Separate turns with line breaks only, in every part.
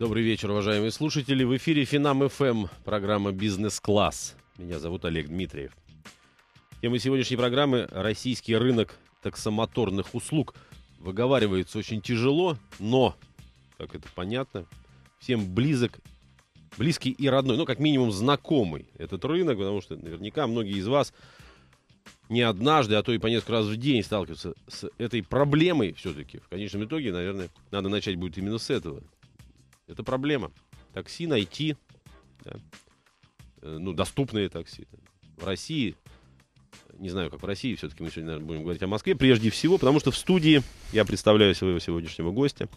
Добрый вечер, уважаемые слушатели. В эфире Финам ФМ, программа «Бизнес-класс». Меня зовут Олег Дмитриев. Тема сегодняшней программы – российский рынок таксомоторных услуг. Выговаривается очень тяжело, но, как это понятно, всем близок, близкий и родной, ну, как минимум, знакомый этот рынок, потому что наверняка многие из вас не однажды, а то и по несколько раз в день сталкиваются с этой проблемой все-таки. В конечном итоге, наверное, надо начать будет именно с этого – это проблема. Такси найти, да? Э, ну, доступные такси. В России, не знаю, как в России, все-таки мы сегодня наверное, будем говорить о Москве, прежде всего, потому что в студии, я представляю своего сегодняшнего гостя,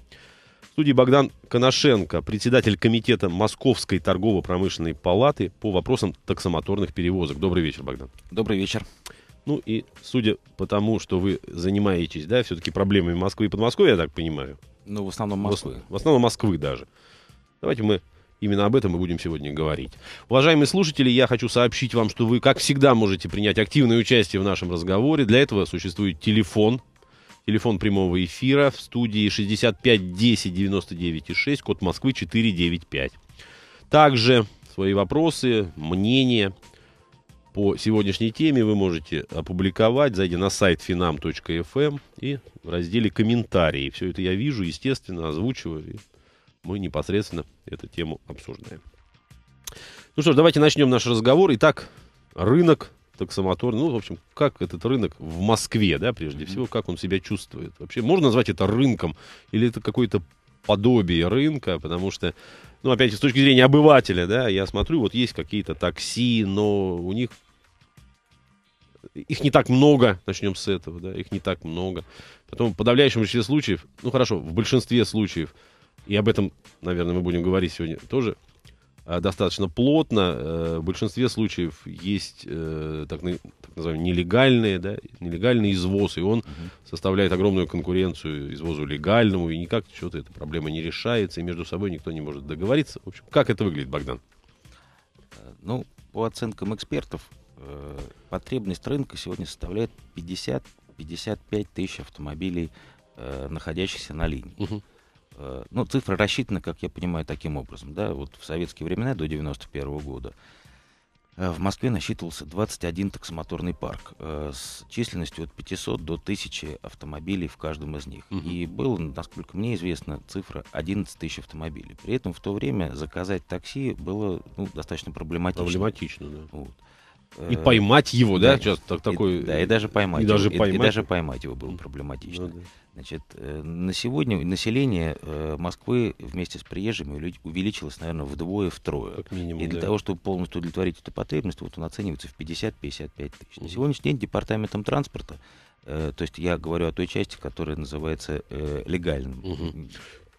в студии Богдан Коношенко, председатель комитета Московской торгово-промышленной палаты по вопросам таксомоторных перевозок. Добрый вечер, Богдан. Добрый вечер. Ну и судя по тому, что вы занимаетесь, да, все-таки проблемами Москвы и Подмосковья, я так понимаю. Ну, в основном Москвы. В, в основном Москвы даже. Давайте мы Именно об этом мы будем сегодня говорить. Уважаемые слушатели, я хочу сообщить вам, что вы, как всегда, можете принять активное участие в нашем разговоре. Для этого существует телефон. Телефон прямого эфира в студии 65 10 99 6, код Москвы 495. Также свои вопросы, мнения по сегодняшней теме вы можете опубликовать, зайдя на сайт finam.fm эм и в разделе «Комментарии». Все это я вижу, естественно, озвучиваю мы непосредственно эту тему обсуждаем. Ну что ж, давайте начнем наш разговор. Итак, рынок таксомотор, ну, в общем, как этот рынок в Москве, да, прежде всего, как он себя чувствует? Вообще, можно назвать это рынком или это какое-то подобие рынка, потому что, ну, опять с точки зрения обывателя, да, я смотрю, вот есть какие-то такси, но у них их не так много, начнем с этого, да, их не так много. Потом в подавляющем числе случаев, ну хорошо, в большинстве случаев и об этом, наверное, мы будем говорить сегодня тоже а, достаточно плотно. Э, в большинстве случаев есть э, так, называемые нелегальные, да, нелегальный извоз, и он угу. составляет огромную конкуренцию извозу легальному, и никак что-то эта проблема не решается, и между собой никто не может договориться. В общем, как это выглядит, Богдан? Э, ну, по оценкам экспертов,
потребность рынка сегодня составляет 50-55 тысяч автомобилей, находящихся на линии. Угу. Э, ну, цифры рассчитаны, как я понимаю, таким образом, да, вот в советские времена до 91 года э, в Москве насчитывался 21 таксомоторный парк э, с численностью от 500 до 1000 автомобилей в каждом из них. Угу. И было, насколько мне известно, цифра 11 тысяч автомобилей. При этом в то время заказать такси было ну, достаточно проблематично. Проблематично, да. Вот. Э, и поймать его, да, да сейчас так, такой... да, и даже поймать и Даже поймать. И, и даже поймать его было ну проблематично. Ну, да. Значит, э, на сегодня население э, Москвы вместе с приезжими увеличилось, наверное, вдвое, втрое. Как минимум, и для да. того, чтобы полностью удовлетворить эту потребность, вот он оценивается в 50-55 тысяч. На сегодняшний день департаментом транспорта то есть я говорю о той части, которая называется э, легальным. Угу.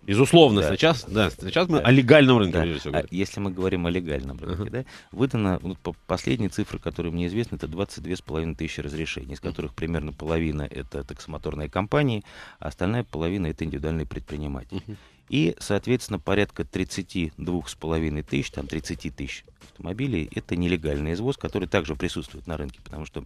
Безусловно, да. сейчас, да, сейчас мы да. о легальном рынке. Да. Все а говорим. Если мы говорим о легальном рынке, uh-huh. да, выдано вот, по последние цифры, которые мне известны, это 22,5 тысячи разрешений, из которых примерно половина это таксомоторные компании, а остальная половина это индивидуальные предприниматели. Uh-huh. И, соответственно, порядка 32,5 тысяч, там 30 тысяч автомобилей, это нелегальный извоз, который также присутствует на рынке, потому что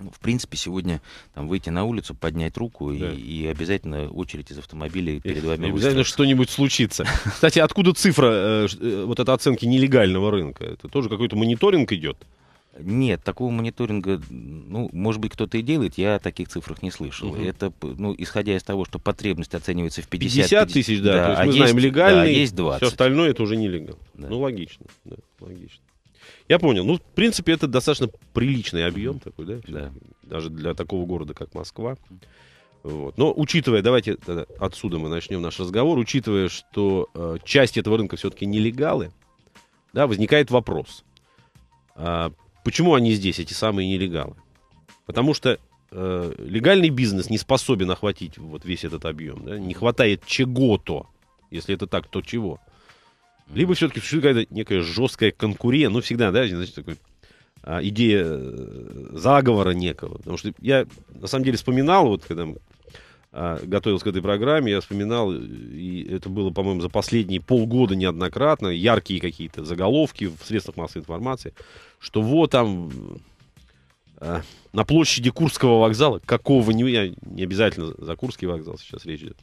ну, в принципе, сегодня там, выйти на улицу, поднять руку, да. и, и обязательно очередь из автомобилей перед вами Обязательно
что-нибудь случится. Кстати, откуда цифра э, э, вот этой оценки нелегального рынка? Это тоже какой-то мониторинг идет? Нет, такого мониторинга, ну, может быть, кто-то и делает, я о таких цифрах не слышал. Угу. Это,
ну, исходя из того, что потребность оценивается в 50, 50 тысяч, да, да, то есть а мы есть, знаем легальный, да, есть 20. все
остальное это уже нелегально. Да. Ну, логично, да, логично. Я понял. Ну, в принципе, это достаточно приличный объем такой, да? Да. Даже для такого города, как Москва. Вот. Но учитывая, давайте отсюда мы начнем наш разговор, учитывая, что э, часть этого рынка все-таки нелегалы, да, возникает вопрос, э, почему они здесь, эти самые нелегалы? Потому что э, легальный бизнес не способен охватить вот весь этот объем, да? не хватает чего-то, если это так, то чего? Либо все-таки существует какая-то некая жесткая конкуренция, ну, всегда, да, значит, такой а, идея э, заговора некого. Потому что я, на самом деле, вспоминал, вот когда а, готовился к этой программе, я вспоминал, и это было, по-моему, за последние полгода неоднократно, яркие какие-то заголовки в средствах массовой информации, что вот там а, на площади Курского вокзала, какого-нибудь, не обязательно за Курский вокзал сейчас речь идет,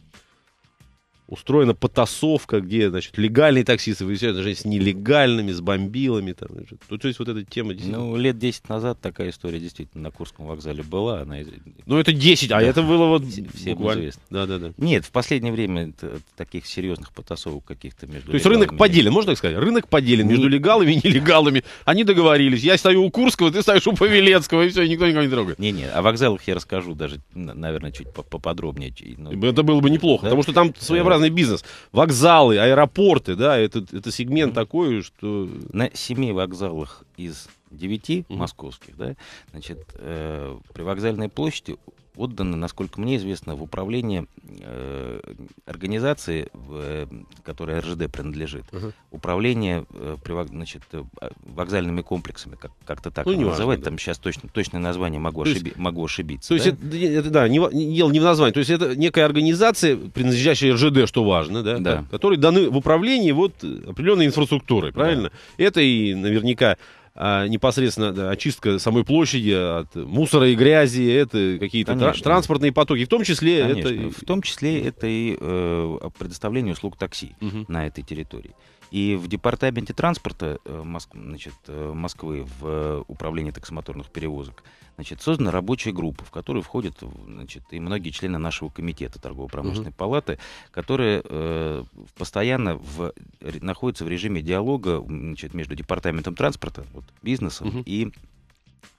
устроена потасовка, где, значит, легальные таксисты выезжают даже с нелегальными, с бомбилами. Там, значит. То, есть вот эта тема действительно... Ну, лет 10 назад такая история действительно на Курском вокзале была. Она...
Ну, это 10, а да. а это было вот Все, всем буквально... известно. Да, да, да.
Нет, в последнее время таких серьезных потасовок каких-то между... То есть рынок поделен, можно так сказать? Рынок поделен между легалами и нелегалами. Они договорились. Я стою у Курского, ты стоишь у Павелецкого, и все, никто никого не трогает. Не-не, о вокзалах я расскажу даже, наверное, чуть поподробнее. Но... Ну, это было бы неплохо, да? потому что там своеобразно разный бизнес. Вокзалы, аэропорты, да, это, это сегмент mm-hmm. такой, что... На семи вокзалах из девяти
mm-hmm. московских, да, значит, э, при вокзальной площади отдано, насколько мне известно, в управление э, организации, в, э, которая РЖД
принадлежит, угу.
управление э, при, значит, э, вокзальными комплексами, как- как-то так ну, не называть. Важно, да. Там сейчас точно, точное название могу, то ошиби- есть, могу ошибиться. То да? есть
это, это да, не, дело не в названии. То есть это некая организация, принадлежащая РЖД, что важно, да, да. которой даны в управлении вот определенной инфраструктурой, правильно? Да. Это и наверняка а, непосредственно очистка самой площади от мусора и грязи, это какие-то тра- транспортные потоки, в том числе Конечно. это... В том числе это и э, предоставление услуг такси угу. на этой
территории. И в департаменте транспорта э, значит, э, Москвы, в э, управлении таксомоторных перевозок, значит, создана рабочая группа, в которую входят значит, и многие члены нашего комитета торгово-промышленной угу. палаты, которые э, постоянно в... находятся в режиме диалога значит, между департаментом транспорта, вот, бизнесом угу. и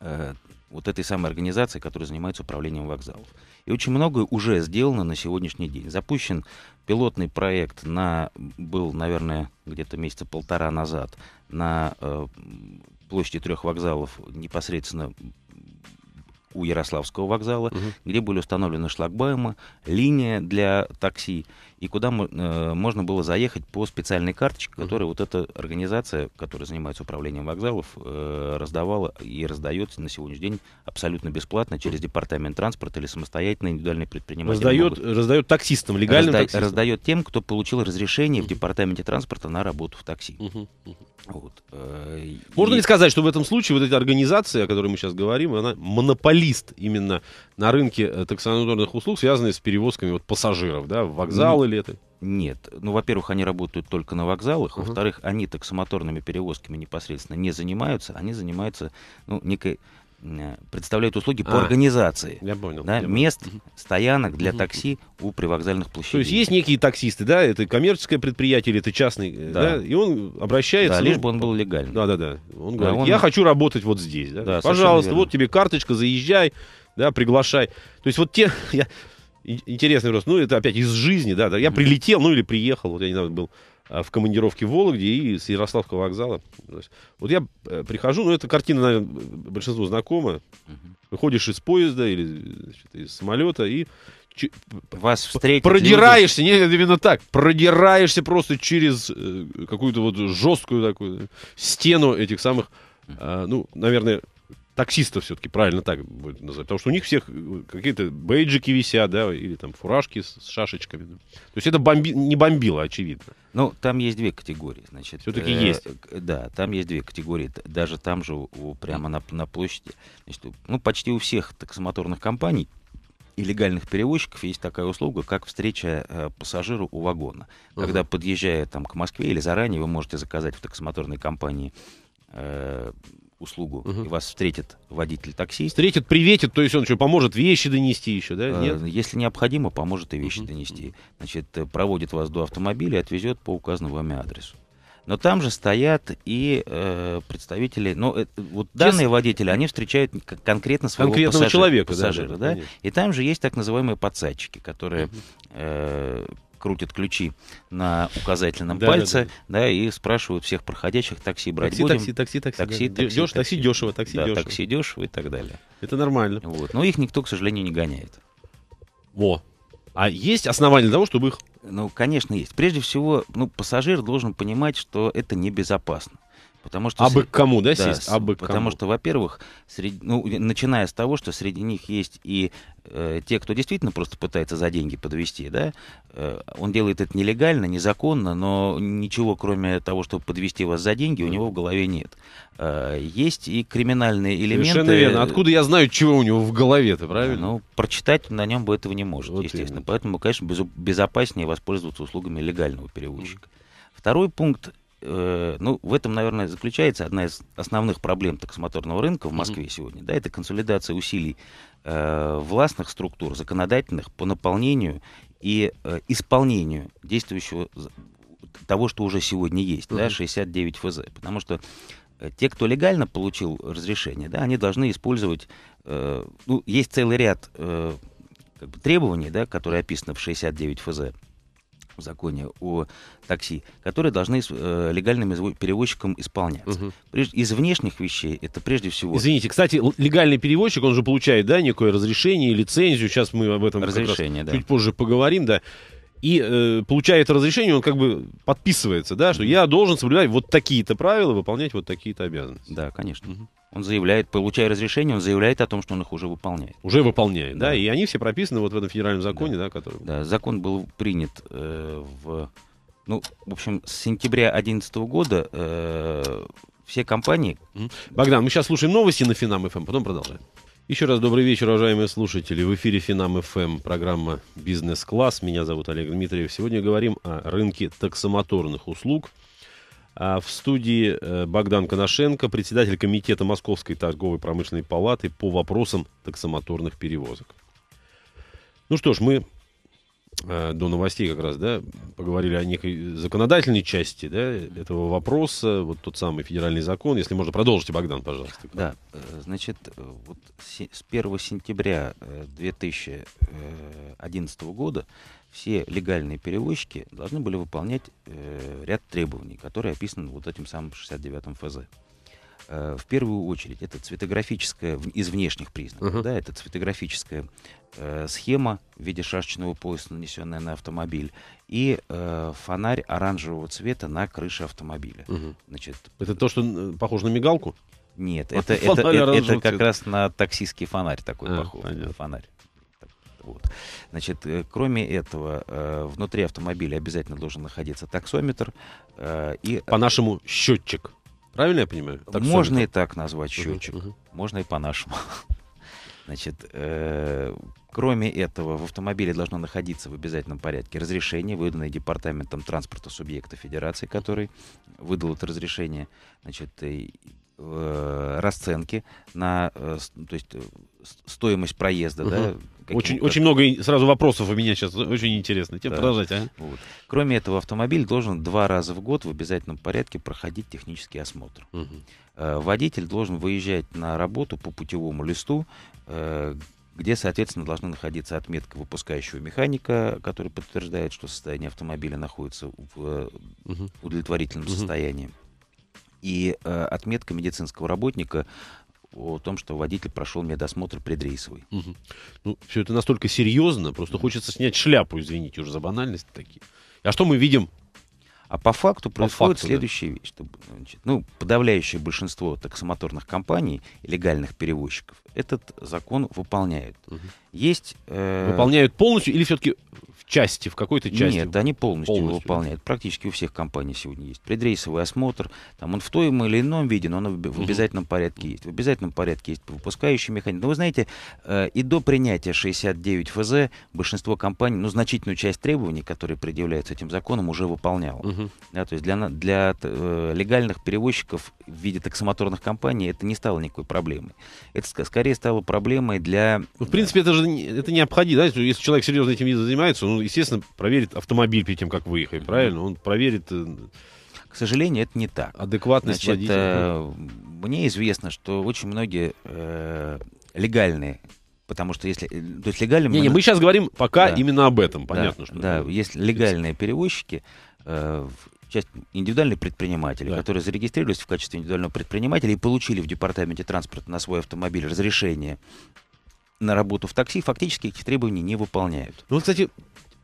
э, вот этой самой организацией, которая занимается управлением вокзалов. И очень многое уже сделано на сегодняшний день. Запущен пилотный проект на, был, наверное, где-то месяца полтора назад на э, площади трех вокзалов непосредственно у Ярославского вокзала, угу. где были установлены шлагбаумы, линия для такси и куда мы, э, можно было заехать по специальной карточке, которую mm-hmm. вот эта организация, которая занимается управлением вокзалов, э, раздавала и раздает на сегодняшний день абсолютно бесплатно через департамент транспорта или самостоятельно индивидуальные предприниматели. Раздает,
могут... раздает таксистам, легально, Разда... таксистам?
Раздает тем, кто получил разрешение mm-hmm. в департаменте транспорта
на работу в такси. Mm-hmm. Mm-hmm.
Вот. Э,
Можно и... ли сказать, что в этом случае вот эта организация, о которой мы сейчас говорим, она монополист именно на рынке э, таксономерных услуг, связанные с перевозками вот, пассажиров, да, в вокзалы или это? Нет. Ну, во-первых, они работают только на
вокзалах. Uh-huh. Во-вторых, они таксомоторными перевозками непосредственно не занимаются. Они занимаются ну, некой э, представляют услуги а, по организации. Я понял. Да, я понял. мест, стоянок
для такси у привокзальных площадей. То есть есть некие таксисты, да, это коммерческое предприятие или это частный, э, да, да и он обращается... Да, ну, лишь ну, бы он был легальным. Да-да-да. Он да, говорит, он... я хочу работать вот здесь, да. да Пожалуйста, вот тебе карточка, заезжай, да, приглашай. То есть вот те... Я, интересный вопрос. Ну, это опять из жизни, да, да. Я прилетел, ну или приехал, вот я недавно был а, в командировке в Вологде и с Ярославского вокзала. Вот я э, прихожу, ну, эта картина, наверное, большинству знакома. Выходишь из поезда или значит, из самолета и вас встретят Продираешься, люди. нет, именно так, продираешься просто через э, какую-то вот жесткую такую стену этих самых, а, ну, наверное, таксистов все-таки, правильно так будет назвать, потому что у них всех э, какие-то бейджики висят, да, или там фуражки с, с шашечками. То есть это бомби... не бомбило, очевидно. Ну, там есть две категории, значит. Все-таки э, есть. Э, да, там есть две категории, даже там же, у, прямо на,
на площади. Значит, ну, почти у всех таксомоторных компаний и легальных перевозчиков есть такая услуга, как встреча э, пассажира у вагона. Uh-huh. Когда подъезжая там к Москве или заранее, вы можете заказать в таксомоторной компании э, услугу, угу. и вас встретит водитель такси Встретит, приветит, то есть он что, поможет вещи донести еще, да? Э, нет? Если необходимо, поможет и вещи угу. донести. Значит, э, проводит вас до автомобиля и отвезет по указанному вами адресу. Но там же стоят и э, представители, ну, э, вот Честно? данные водители, они встречают конкретно своего Конкретного пассажира, человека, пассажира да, да, и там же есть так называемые подсадчики, которые э, крутят ключи на указательном да, пальце, да, да. да, и спрашивают всех проходящих, такси брать такси, будем? Такси, такси, такси, такси, да. такси, Деш, такси, такси дешево, такси да, дешево. такси дешево и так далее. Это нормально. Вот. Но их никто, к сожалению, не гоняет. Во. А есть основания для того, чтобы их... Ну, конечно, есть. Прежде всего, ну, пассажир должен понимать, что это небезопасно. Потому что а бы к кому, да, да А бы потому кому. что, во-первых, среди, ну, начиная с того, что среди них есть и э, те, кто действительно просто пытается за деньги подвести, да, э, он делает это нелегально, незаконно, но ничего, кроме того, чтобы подвести вас за деньги, у него в голове нет. Э, есть и криминальные элементы. Совершенно верно. Откуда я знаю, чего у него в голове-то, правильно? Ну, прочитать на нем бы этого не может, вот естественно. Именно. Поэтому, конечно, безопаснее воспользоваться услугами легального переводчика. Второй пункт э, ну, в этом, наверное, заключается одна из основных проблем таксомоторного рынка в Москве mm-hmm. сегодня. Да, это консолидация усилий э, властных структур, законодательных по наполнению и э, исполнению действующего того, что уже сегодня есть, mm-hmm. да, 69 ФЗ. Потому что э, те, кто легально получил разрешение, да, они должны использовать... Э, ну, есть целый ряд э, как бы требований, да, которые описаны в 69 ФЗ в законе о такси, которые должны э, легальным перевозчиком исполняться. Угу. Из внешних вещей это прежде всего...
Извините, кстати, легальный перевозчик, он же получает, да, некое разрешение, лицензию, сейчас мы об этом разрешение, да. чуть позже поговорим, да и э, получает разрешение, он как бы подписывается, да, что я должен соблюдать вот такие-то правила, выполнять вот такие-то обязанности. Да, конечно. Угу. Он заявляет, получая разрешение, он заявляет о том, что он их уже выполняет. Уже выполняет, да? да? И они все прописаны вот в этом федеральном
законе, да, да который... Да, закон был принят э, в... Ну, в общем, с сентября
2011 года э, все компании... Богдан, мы сейчас слушаем новости на Финам ФМ, эм, потом продолжаем. Еще раз добрый вечер, уважаемые слушатели. В эфире Финам ФМ, эм программа «Бизнес-класс». Меня зовут Олег Дмитриев. Сегодня говорим о рынке таксомоторных услуг – а в студии э, Богдан Коношенко, председатель комитета Московской торговой промышленной палаты по вопросам таксомоторных перевозок. Ну что ж, мы э, до новостей как раз, да, поговорили о некой законодательной части, да, этого вопроса, вот тот самый федеральный закон. Если можно, продолжите, Богдан, пожалуйста. Да, э, значит, вот с 1 сентября 2011
года все легальные перевозчики должны были выполнять э, ряд требований, которые описаны вот этим самым 69-м ФЗ. Э, в первую очередь, это цветографическая, из внешних признаков, uh-huh. да, это цветографическая э, схема в виде шашечного пояса, нанесенная на автомобиль, и э, фонарь оранжевого цвета на
крыше автомобиля. Uh-huh. Значит, это то, что э, похоже на мигалку? Нет, это, это, э, это, это как
раз на таксистский фонарь такой а, похож. Понятно. Фонарь. Вот. Значит, э, кроме этого, э, внутри автомобиля обязательно должен находиться таксометр. Э, и... По-нашему, счетчик.
Правильно я понимаю? Таксометр. Можно и так назвать счетчик. Угу, угу.
Можно и по-нашему. Значит, э, кроме этого, в автомобиле должно находиться в обязательном порядке разрешение, выданное Департаментом транспорта субъекта Федерации, который выдал это разрешение. Значит, и э, расценки на э, то есть, э, стоимость проезда. Угу. Да, очень, очень
много сразу
вопросов у меня сейчас ну, очень интересно. Тебе да. продолжать, а? Вот. Кроме этого, автомобиль должен два раза в год в обязательном порядке проходить технический осмотр. Угу. Э, водитель должен выезжать на работу по путевому листу, э, где, соответственно, должна находиться отметка выпускающего механика, который подтверждает, что состояние автомобиля находится в э, удовлетворительном угу. состоянии и э, отметка медицинского работника о
том, что водитель прошел медосмотр предрейсовый. Угу. Ну, все это настолько серьезно, просто хочется снять шляпу, извините уже за банальность такие. А что мы видим? А по факту по
происходит факту, следующая да. вещь. Что, значит, ну, подавляющее большинство таксомоторных компаний, легальных перевозчиков, этот закон выполняют. Угу. Есть... Э... Выполняют полностью или все-таки части, в какой-то части? Нет, они полностью, полностью. выполняют. Практически у всех компаний сегодня есть. Предрейсовый осмотр, там он в том или ином виде, но он в обязательном порядке есть. В обязательном порядке есть выпускающий механизм. Но вы знаете, э, и до принятия 69 ФЗ большинство компаний, ну, значительную часть требований, которые предъявляются этим законом, уже выполняло. Угу. Да, то есть для, для э, легальных перевозчиков в виде таксомоторных компаний это не стало никакой проблемой.
Это скорее стало проблемой для... Ну, в принципе, это же это необходимо. Да? Если человек серьезно этим занимается, ну, естественно, проверит автомобиль перед тем, как выехать, правильно? Он проверит... Э, К сожалению, это не так. Адекватность Значит, водителя. Э, мне известно, что очень многие
э, легальные Потому что если... Э, то есть легальным... Не, не, мы сейчас говорим пока да. именно об этом, понятно, да, что... Да, это... есть легальные перевозчики, э, часть индивидуальные предприниматели, да. которые зарегистрировались в качестве индивидуального предпринимателя и получили в департаменте транспорта на свой автомобиль разрешение на работу в такси, фактически эти требования не выполняют.
Ну, кстати,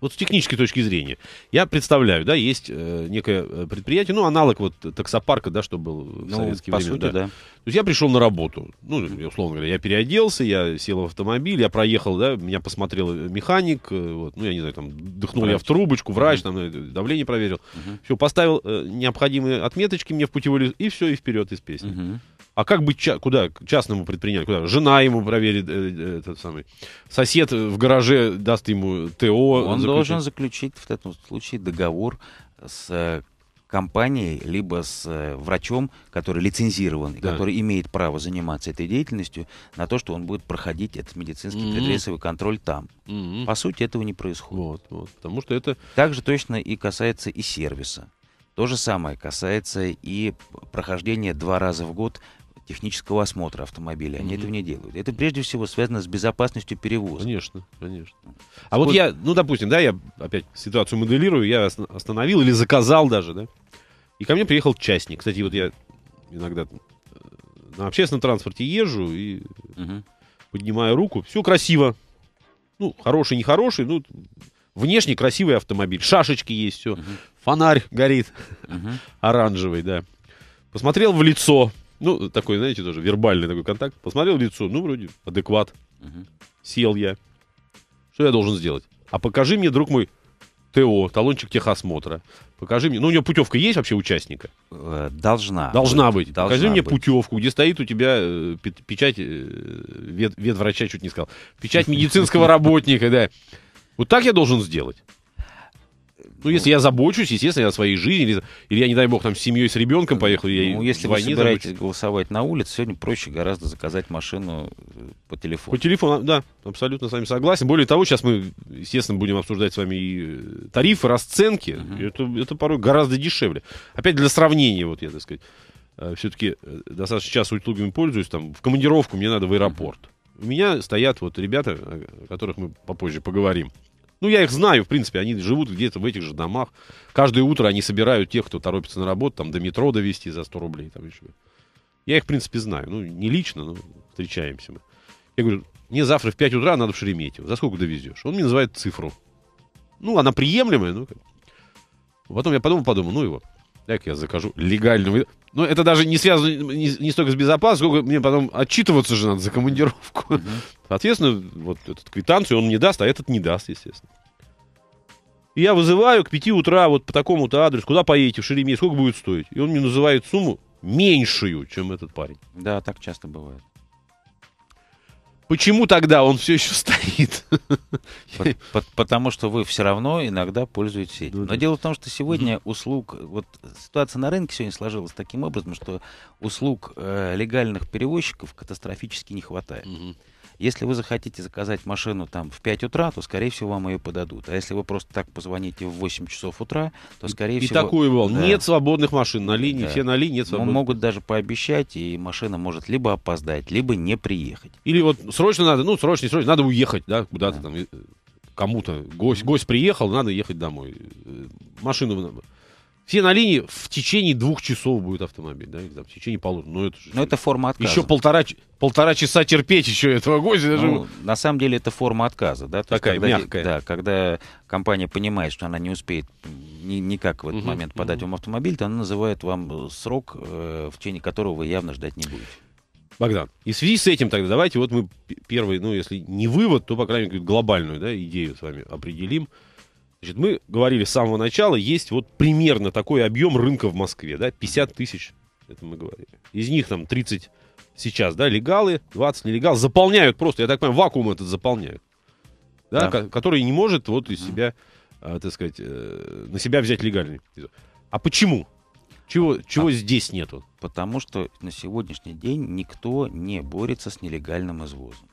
вот с технической точки зрения, я представляю, да, есть э, некое э, предприятие, ну, аналог вот таксопарка, да, что был в ну, советские времена. да. да. То есть я пришел на работу, ну, условно говоря, я переоделся, я сел в автомобиль, я проехал, да, меня посмотрел э, механик, э, вот, ну, я не знаю, там, дыхнул врач. я в трубочку, врач, там, давление проверил. Угу. Все, поставил э, необходимые отметочки мне в путевой лист, и все, и вперед из песни. Угу. А как быть, ча- куда? Частному предпринимателю, куда? Жена ему проверит э, э, этот самый. Сосед в гараже даст ему ТО. Он заключить. должен заключить в этом случае договор с э,
компанией, либо с э, врачом, который лицензирован, да. который имеет право заниматься этой деятельностью, на то, что он будет проходить этот медицинский mm-hmm. предрейсовый контроль там. Mm-hmm. По сути, этого не происходит. Вот, вот, потому что это... Также точно и касается и сервиса. То же самое касается и прохождения два раза в год технического осмотра автомобиля.
Они mm-hmm. этого не делают. Это прежде всего связано с безопасностью перевоза. Конечно, конечно. А Сколько... вот я, ну, допустим, да, я опять ситуацию моделирую, я остановил или заказал даже, да, и ко мне приехал частник. Кстати, вот я иногда э, на общественном транспорте езжу и mm-hmm. поднимаю руку, все красиво. Ну, хороший, нехороший, ну, внешне красивый автомобиль. Шашечки есть, все. Mm-hmm. Фонарь горит, оранжевый, да. Посмотрел в лицо, ну, такой, знаете, тоже вербальный такой контакт. Посмотрел лицо, ну, вроде адекват. Угу. Сел я. Что я должен сделать? А покажи мне, друг мой, ТО, талончик техосмотра. Покажи мне. Ну, у него путевка есть вообще участника? Э, должна. Должна быть. быть. Должна Покажи быть. мне путевку, где стоит у тебя э, печать э, вед, врача чуть не сказал. Печать медицинского работника, да. Вот так я должен сделать. Ну, если я забочусь, естественно, о своей жизни, или, или я, не дай бог, там с семьей, с ребенком ну, поехал. Я ну, если вы собираетесь забочусь. голосовать на улице, сегодня проще гораздо заказать машину э, по телефону. По телефону, да, абсолютно с вами согласен. Более того, сейчас мы, естественно, будем обсуждать с вами и э, тарифы, расценки. Uh-huh. Это, это порой гораздо дешевле. Опять для сравнения, вот я, так сказать, э, все-таки достаточно часто услугами пользуюсь, там, в командировку мне надо в аэропорт. Uh-huh. У меня стоят вот ребята, о которых мы попозже поговорим. Ну, я их знаю, в принципе, они живут где-то в этих же домах. Каждое утро они собирают тех, кто торопится на работу, там, до метро довести за 100 рублей. Там, еще. Я их, в принципе, знаю. Ну, не лично, но встречаемся мы. Я говорю, мне завтра в 5 утра надо в Шереметьево. За сколько довезешь? Он мне называет цифру. Ну, она приемлемая, ну, Потом я подумал, подумал, ну его. Так, я закажу легальную. Ну, это даже не связано не, не столько с безопасностью, сколько мне потом отчитываться же надо за командировку. Mm-hmm. Соответственно, вот этот квитанцию он мне даст, а этот не даст, естественно. И я вызываю к 5 утра вот по такому-то адресу, куда поедете в Шереме, сколько будет стоить. И он мне называет сумму меньшую, чем этот парень. Да, так часто бывает. Почему тогда он все еще стоит?
Потому что вы все равно иногда пользуетесь этим. Ну Но дело в том, что сегодня услуг... Вот ситуация на рынке сегодня сложилась таким образом, что услуг э, легальных перевозчиков катастрофически не хватает. Если вы захотите заказать машину там в 5 утра, то, скорее всего, вам ее подадут. А если вы просто так позвоните в 8 часов утра, то, скорее и, всего... И такое Да. Нет
свободных машин на линии, да. все на линии, нет свободных. Могут даже пообещать, и машина может либо опоздать, либо не приехать. Или вот срочно надо, ну, срочно, срочно, надо уехать, да, куда-то да. там э, кому-то гость, гость приехал, надо ехать домой. Э, машину все на линии в течение двух часов будет автомобиль, да, там, в течение полутора. Ну, это же, Но это форма отказа. Еще полтора, полтора часа терпеть еще этого гостя. Ну, даже... На самом деле это форма отказа, да. То Такая есть, когда, мягкая.
Да, когда компания понимает, что она не успеет ни, никак в этот угу, момент подать угу. вам автомобиль, то она
называет вам э, срок, э, в течение которого вы явно ждать не будете. Богдан, и в связи с этим тогда давайте вот мы первый, ну, если не вывод, то, по крайней мере, глобальную да, идею с вами определим. Значит, мы говорили с самого начала, есть вот примерно такой объем рынка в Москве, да, 50 тысяч, это мы говорили. Из них там 30 сейчас, да, легалы, 20 нелегал, заполняют просто, я так понимаю, вакуум этот заполняют, да, да. который не может вот из себя, а, так сказать, э, на себя взять легальный. А почему? Чего, чего а, здесь нету? Потому что на сегодняшний день никто не борется с нелегальным извозом.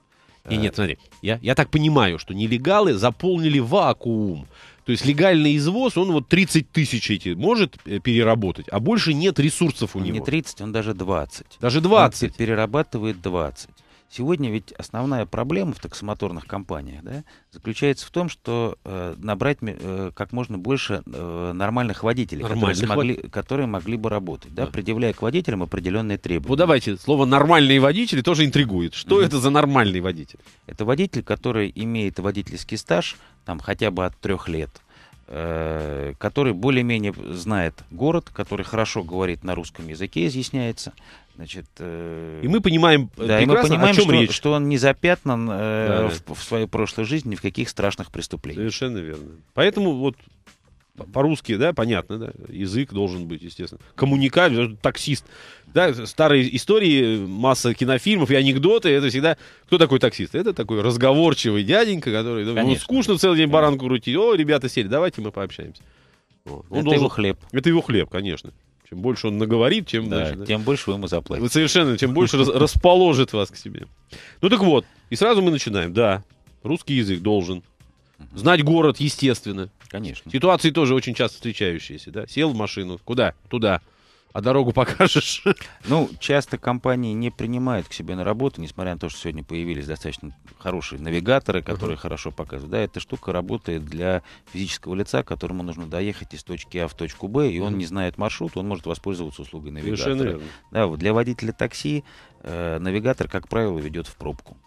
И э, нет, э, смотри, я, я так понимаю, что нелегалы заполнили вакуум. То есть легальный извоз, он вот 30 тысяч эти может э, переработать, а больше нет ресурсов у него. Не 30, он даже 20. Даже 20? Он перерабатывает 20.
Сегодня ведь основная проблема в таксомоторных компаниях да, заключается в том, что э, набрать э, как можно больше э, нормальных водителей, нормальных которые, смогли, вод... которые могли бы работать, да, да. предъявляя к водителям определенные требования. Ну давайте, слово «нормальные
водители» тоже
интригует. Что mm-hmm. это за нормальный водитель? Это водитель, который имеет водительский стаж там, хотя бы от трех лет, э, который более-менее знает город, который хорошо говорит на русском языке, изъясняется, Значит, э, и мы понимаем, э, да, и мы понимаем, о чем что, речь. что он не запятнан э,
да, В, в своей прошлой жизни ни в каких страшных преступлениях. Совершенно верно. Поэтому вот по-русски, да, понятно, да, язык должен быть, естественно. Коммуникация, таксист. Да, старые истории, масса кинофильмов и анекдоты, это всегда... Кто такой таксист? Это такой разговорчивый дяденька, который... Ну, конечно. Ну, скучно целый день баранку крутить. О, ребята сели, давайте мы пообщаемся. Вот. Он это должен... его хлеб. Это его хлеб, конечно. Чем больше он наговорит, тем, да, значит, да. тем больше вы ему заплатите. Вы совершенно, тем больше расположит вас к себе. Ну так вот, и сразу мы начинаем. Да, русский язык должен. Знать город, естественно. Конечно. Ситуации тоже очень часто встречающиеся. Да? Сел в машину. Куда? Туда. А дорогу покажешь? Ну, часто компании не принимают к себе на работу,
несмотря на то, что сегодня появились достаточно хорошие навигаторы, которые uh-huh. хорошо показывают. Да, эта штука работает для физического лица, которому нужно доехать из точки А в точку Б, и он uh-huh. не знает маршрут, он может воспользоваться услугой навигатора. Да, для водителя такси э, навигатор, как правило,
ведет в пробку.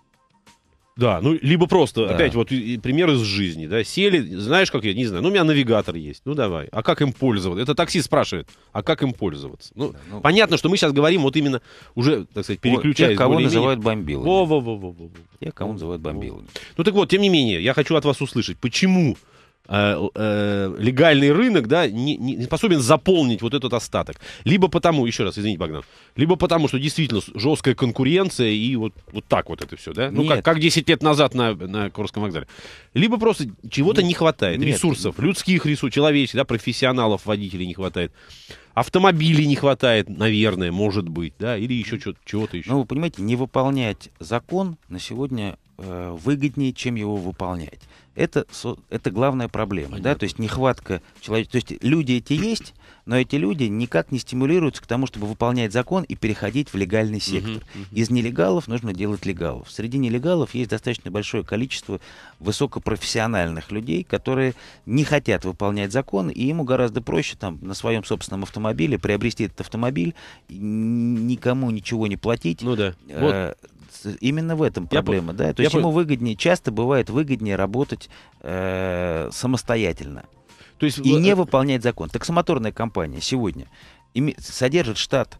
Да, ну, либо просто, да. опять вот пример из жизни, да, сели, знаешь, как я, не знаю, ну, у меня навигатор есть, ну, давай, а как им пользоваться? Это таксист спрашивает, а как им пользоваться? Ну, да, ну понятно, что мы сейчас говорим вот именно уже, так сказать, переключаясь. Тех, кого называют бомбилами. Во -во -во -во -во. Тех, кого называют бомбилами. Ну, так вот, тем не менее, я хочу от вас услышать, почему Э, э, легальный рынок, да, не, не способен заполнить вот этот остаток. Либо потому, еще раз, извините, Богдан, либо потому, что действительно жесткая конкуренция и вот, вот так вот это все, да? Ну, как, как 10 лет назад на, на Курском вокзале. Либо просто чего-то не хватает. Нет. Ресурсов, людских ресурсов, человеческих, да, профессионалов, водителей не хватает. Автомобилей не хватает, наверное, может быть, да, или еще чего-то еще. Ну, вы понимаете, не выполнять
закон на сегодня э, выгоднее, чем его выполнять это, это главная проблема. Да? То есть нехватка человека. То есть люди эти есть, но эти люди никак не стимулируются к тому, чтобы выполнять закон и переходить в легальный сектор. Угу, угу. Из нелегалов нужно делать легалов. Среди нелегалов есть достаточно большое количество высокопрофессиональных людей, которые не хотят выполнять закон, и ему гораздо проще там, на своем собственном автомобиле приобрести этот автомобиль, никому ничего не платить. Ну да. Э, вот именно в этом проблема, я да? По... То есть я ему выгоднее, часто бывает выгоднее работать э, самостоятельно. То есть... И не э, выполнять закон. Таксомоторная компания сегодня содержит штат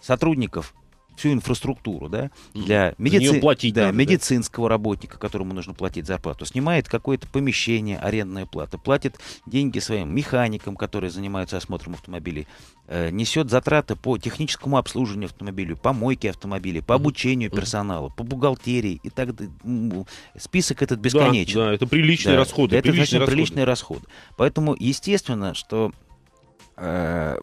сотрудников всю инфраструктуру, да, для, медици... платить да, надо, медицинского да? работника, которому нужно платить зарплату, снимает какое-то помещение, арендная плата, платит деньги своим механикам, которые занимаются осмотром автомобилей, э, несет затраты по техническому обслуживанию автомобилей, по мойке автомобилей, по обучению персонала, по бухгалтерии и так далее. Список этот бесконечен. Да, да это приличные да, расходы. Это приличные, расходы. приличные расходы. Поэтому, естественно, что э,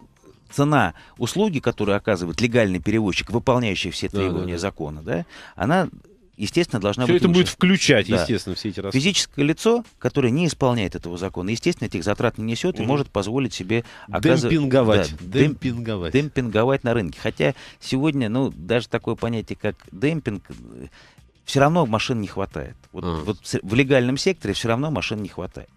цена услуги, которую оказывает легальный перевозчик, выполняющий все требования да, да, да. закона, да, она естественно, должна все быть. Все это выше. будет включать, да. естественно, все эти расходы. Физическое лицо, которое не исполняет этого закона, естественно, этих затрат не несет угу. и может позволить себе оказывать... Демпинговать. Да, демпинговать. Демпинговать на рынке. Хотя сегодня, ну, даже такое понятие, как демпинг, все равно машин не хватает. Вот, а. вот в легальном секторе все равно машин не хватает.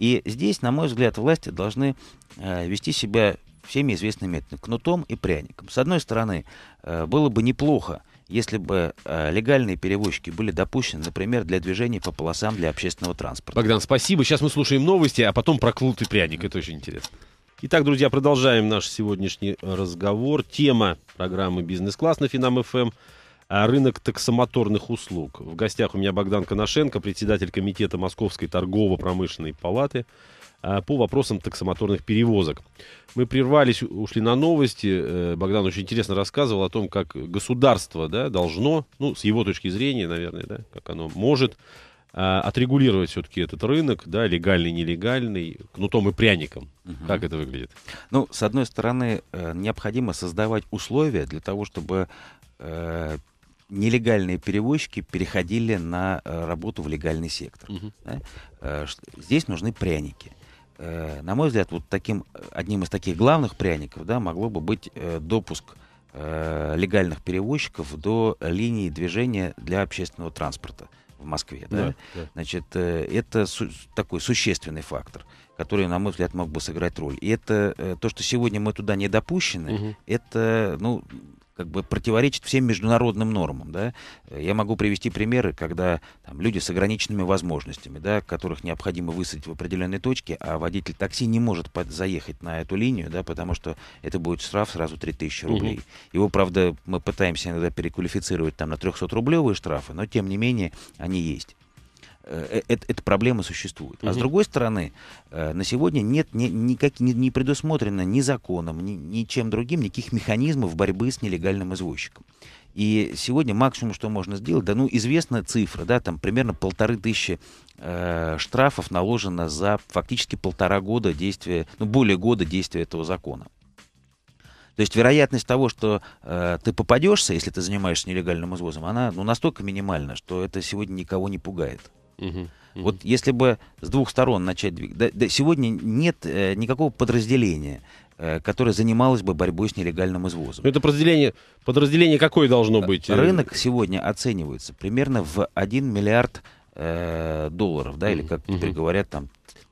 И здесь, на мой взгляд, власти должны э, вести себя всеми известным методом, кнутом и пряником. С одной стороны, э, было бы неплохо, если бы э,
легальные перевозчики были допущены, например, для движения по полосам для общественного транспорта. Богдан, спасибо. Сейчас мы слушаем новости, а потом про клуб и пряник. Это очень интересно. Итак, друзья, продолжаем наш сегодняшний разговор. Тема программы «Бизнес-класс» на Финам-ФМ а, рынок таксомоторных услуг. В гостях у меня Богдан Коношенко, председатель комитета Московской торгово-промышленной палаты. Э, по вопросам таксомоторных перевозок. Мы прервались, ушли на новости. Э, Богдан очень интересно рассказывал о том, как государство да, должно, ну, с его точки зрения, наверное, да, как оно может э, отрегулировать все-таки этот рынок, да, легальный, нелегальный, кнутом и пряником. Угу. Как это выглядит? Ну, с одной стороны,
необходимо создавать условия для того, чтобы нелегальные перевозчики переходили на работу в легальный сектор. Угу. Здесь нужны пряники э, на мой взгляд, вот таким, одним из таких главных пряников да, могло бы быть э, допуск э, легальных перевозчиков до линии движения для общественного транспорта в Москве. Да? Да, да. Значит, э, это су- такой существенный фактор, который, на мой взгляд, мог бы сыграть роль. И это э, то, что сегодня мы туда не допущены, угу. это, ну, как бы противоречит всем международным нормам. Да? Я могу привести примеры, когда там, люди с ограниченными возможностями, да, которых необходимо высадить в определенной точке, а водитель такси не может под, заехать на эту линию, да, потому что это будет штраф сразу 3000 рублей. Угу. Его, правда, мы пытаемся иногда переквалифицировать там, на 300-рублевые штрафы, но тем не менее они есть э, э, эта проблема существует. Угу. А с другой стороны, э, на сегодня нет ни, никак, не ни, ни предусмотрено ни законом, ни, ни чем другим никаких механизмов борьбы с нелегальным извозчиком. И сегодня максимум, что можно сделать, да, ну, известна цифра, да, там примерно полторы тысячи э, штрафов наложено за фактически полтора года действия, ну, более года действия этого закона. То есть вероятность того, что э, ты попадешься, если ты занимаешься нелегальным извозом, она ну, настолько минимальна, что это сегодня никого не пугает. Вот если бы с двух сторон начать двигать... Да, да, сегодня нет э, никакого подразделения, э, которое занималось бы борьбой с нелегальным извозом.
Но это подразделение, подразделение какое должно э, быть? Э, рынок
сегодня оценивается примерно в 1 миллиард э, долларов, да, или как теперь говорят, там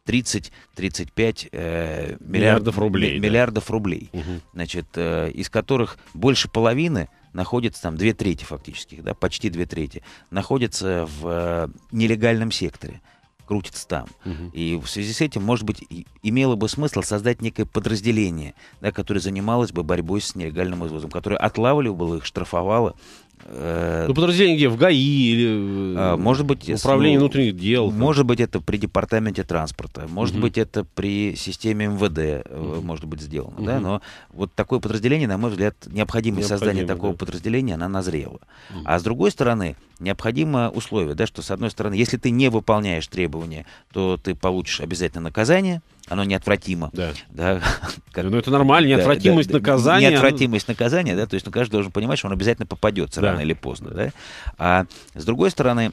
30-35 э, миллиардов рублей. Миллиардов да. рублей. Угу. Значит, э, из которых больше половины находится там две трети фактически, да, почти две трети, находится в э, нелегальном секторе крутится там. Угу. И в связи с этим, может быть, имело бы смысл создать некое подразделение, да, которое занималось бы борьбой с нелегальным извозом, которое отлавливало их, штрафовало Э, ну,
подразделение где? В ГАИ или а, может быть, управление ну,
внутренних дел? Там. Может быть, это при департаменте транспорта, может угу. быть, это при системе МВД угу. может быть сделано. Угу. Да? Но вот такое подразделение, на мой взгляд, необходимость необходимо, создания такого да. подразделения, она назрела. Угу. А с другой стороны, необходимо условие, да, что, с одной стороны, если ты не выполняешь требования, то ты получишь обязательно наказание, оно неотвратимо. Да. да как, ну, это нормально, неотвратимость да, да, наказания. Неотвратимость наказания, да, то есть ну, каждый должен понимать, что он обязательно попадется да. рано или поздно. Да? А с другой стороны,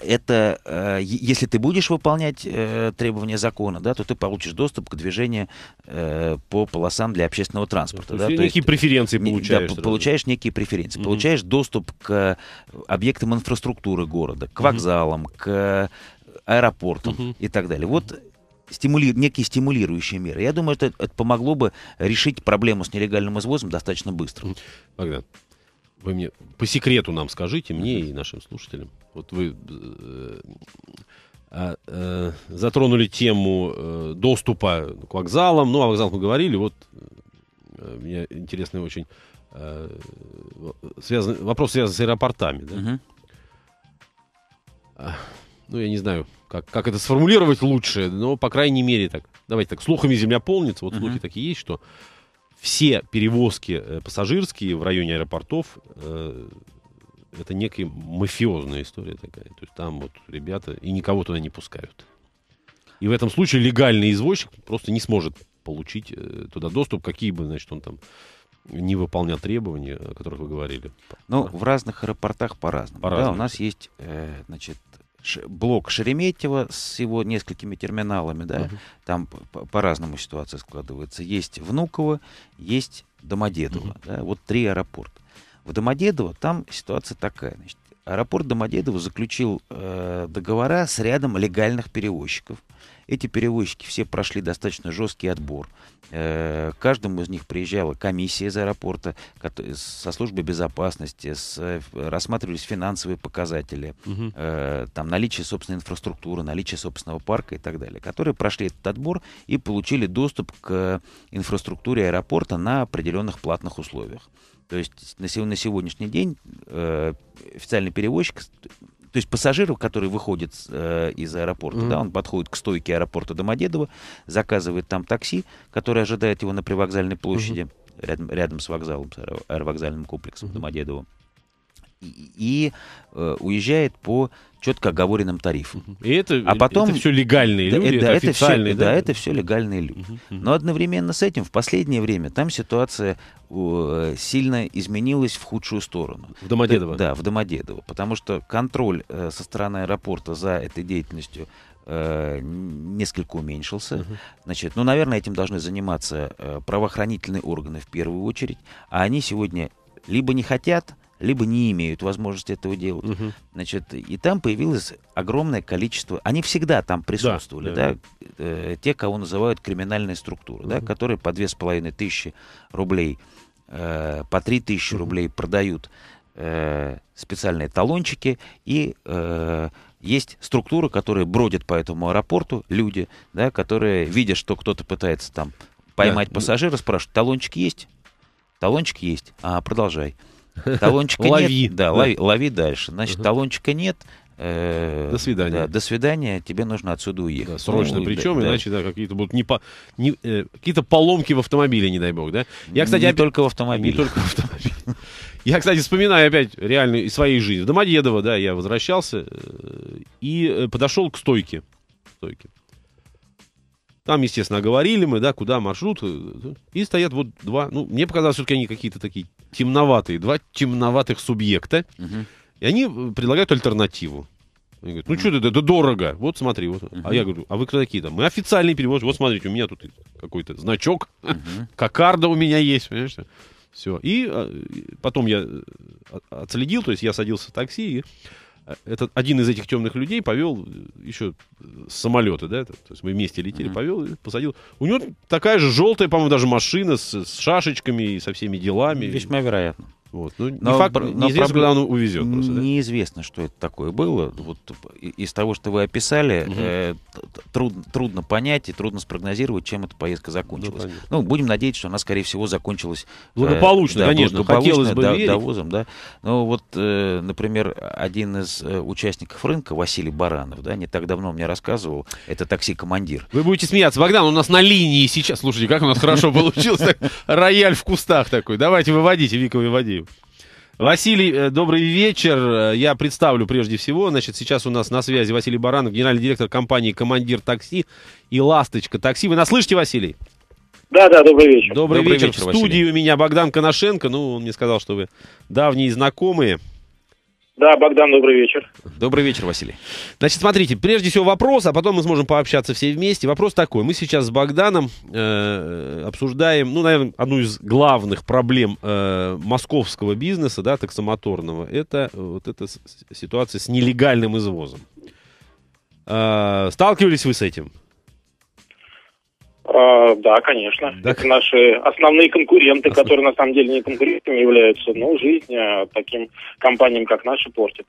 это э, если ты будешь выполнять э, требования закона, да, то ты получишь доступ к движению э, по полосам для общественного транспорта. То да, то некие есть, преференции получаешь. Да, получаешь некие преференции. mm Получаешь доступ к объектам инфраструктуры города, к вокзалам, mm к аэропортам mm и так далее. Вот стимули... некие стимулирующие меры. Я думаю, это, это помогло бы решить проблему с
нелегальным извозом достаточно быстро. Богдан, вы мне по секрету нам скажите, мне и нашим слушателям. Вот вы э, а, э, затронули тему э, доступа к вокзалам. Ну, о вокзалах мы говорили. Вот э, мне интересный очень э, связан, вопрос связан с аэропортами. Да? Угу. Ну, я не знаю, как, как это сформулировать лучше, но, ну, по крайней мере, так, давайте так, слухами земля полнится, вот mm-hmm. слухи такие есть, что все перевозки э, пассажирские в районе аэропортов э, это некая мафиозная история такая. То есть там вот ребята и никого туда не пускают. И в этом случае легальный извозчик просто не сможет получить э, туда доступ, какие бы, значит, он там не выполнял требования, о которых вы говорили. Ну, в разных аэропортах по-разному.
По да, у нас есть, э, значит, блок Шереметьево с его несколькими терминалами, да, угу. там по-разному ситуация складывается. Есть Внуково, есть Домодедово, угу. да, вот три аэропорта. В Домодедово там ситуация такая, значит, аэропорт Домодедово заключил э, договора с рядом легальных перевозчиков, эти перевозчики все прошли достаточно жесткий отбор. Э, к каждому из них приезжала комиссия из аэропорта, со службы безопасности, с, э, рассматривались финансовые показатели, угу. там наличие собственной инфраструктуры, наличие собственного парка и так далее, которые прошли этот отбор и получили доступ к инфраструктуре аэропорта на определенных платных условиях. То есть на, сегодняшний день э, официальный перевозчик то есть пассажиру, который выходит э, из аэропорта, mm-hmm. да, он подходит к стойке аэропорта Домодедово, заказывает там такси, которое ожидает его на привокзальной площади, mm-hmm. рядом, рядом с вокзалом, с аэровокзальным комплексом mm-hmm. Домодедово и э, уезжает по четко оговоренным тарифам. И это, а потом, это все легальные да, люди, это, это официальные. все, да? да, это все легальные люди. Но одновременно с этим в последнее время там ситуация сильно изменилась в худшую сторону. В Домодедово? Да, в Домодедово. Потому что контроль э, со стороны аэропорта за этой деятельностью э, несколько уменьшился. Значит, ну, наверное, этим должны заниматься правоохранительные органы в первую очередь, а они сегодня либо не хотят, либо не имеют возможности этого делать. Угу. Значит, и там появилось огромное количество, они всегда там присутствовали, да, да, да. Э, те, кого называют криминальные структуры, угу. да, которые по две с половиной тысячи рублей, э, по три тысячи угу. рублей продают э, специальные талончики и э, есть структуры, которые бродят по этому аэропорту, люди, да, которые видят, что кто-то пытается там поймать да. Ну пассажира, спрашивают, талончик есть? Талончик есть. А, продолжай. Талончика нет. Лови, да. Лови, лови дальше.
Значит, талончика нет. Э, до свидания. до свидания, тебе нужно отсюда уехать. срочно ну, причем, да, иначе какие-то будут э, какие-то поломки в автомобиле, не дай бог, да? Я, кстати, не только в автомобиле. Не только в автомобиле. Я, кстати, вспоминаю опять реально из своей жизни. В Домодедово, да, я возвращался э, и подошел к стойке. стойке. Там, естественно, говорили мы, да, куда маршрут. И стоят вот два. Ну, мне показалось, все-таки они какие-то такие темноватые, два темноватых субъекта, угу. и они э, предлагают альтернативу. Они говорят, ну что это, это дорого. Вот смотри. Вот. Uh-huh. А я говорю, а вы кто такие там? Мы официальные перевозчики. Вот смотрите, у меня тут какой-то значок, uh-huh. кокарда у меня есть, понимаешь? Все. А, и потом я э, отследил, то есть я садился в такси и этот один из этих темных людей повел э, еще э, самолеты, самолета, да, то есть мы вместе летели, mm-hmm. повел, посадил. У него такая же желтая, по-моему, даже машина с, с шашечками и со всеми делами. Весьма вероятно. Вот. Ну, не но, факт, но неизвестно, проблем... куда он увезет. Просто, да? Неизвестно,
что это такое было. Вот из того, что вы описали, угу. э, труд, трудно понять и трудно спрогнозировать, чем эта поездка закончилась. Да, ну, будем надеяться, что она, скорее всего, закончилась э, благополучно, э, да, конечно. Благополучно, хотелось бы да, Довозом, да. Но ну, вот, э, например, один из э, участников рынка, Василий Баранов, да, не так давно мне рассказывал, это такси-командир.
Вы будете смеяться, Богдан, у нас на линии сейчас. Слушайте, как у нас хорошо получилось, рояль в кустах такой. Давайте выводите, Вика, выводи Василий, э, добрый вечер. Э, я представлю прежде всего. Значит, сейчас у нас на связи Василий Баранов, генеральный директор компании «Командир такси» и «Ласточка такси». Вы нас слышите, Василий?
Да, да, добрый вечер. Добрый, добрый вечер. вечер. В студии Василий. у
меня Богдан Коношенко. Ну, он мне сказал, что вы давние знакомые.
Да, Богдан, добрый вечер.
Добрый вечер, Василий. Значит, смотрите, прежде всего вопрос, а потом мы сможем пообщаться все вместе. Вопрос такой. Мы сейчас с Богданом э, обсуждаем, ну, наверное, одну из главных проблем э, московского бизнеса, да, таксомоторного, это э, вот эта ситуация с нелегальным извозом. Э, сталкивались вы с этим?
А, да, конечно. Да? Это наши основные конкуренты, Основ... которые на самом деле не конкурентами являются, но жизнь а, таким компаниям, как наши, портит.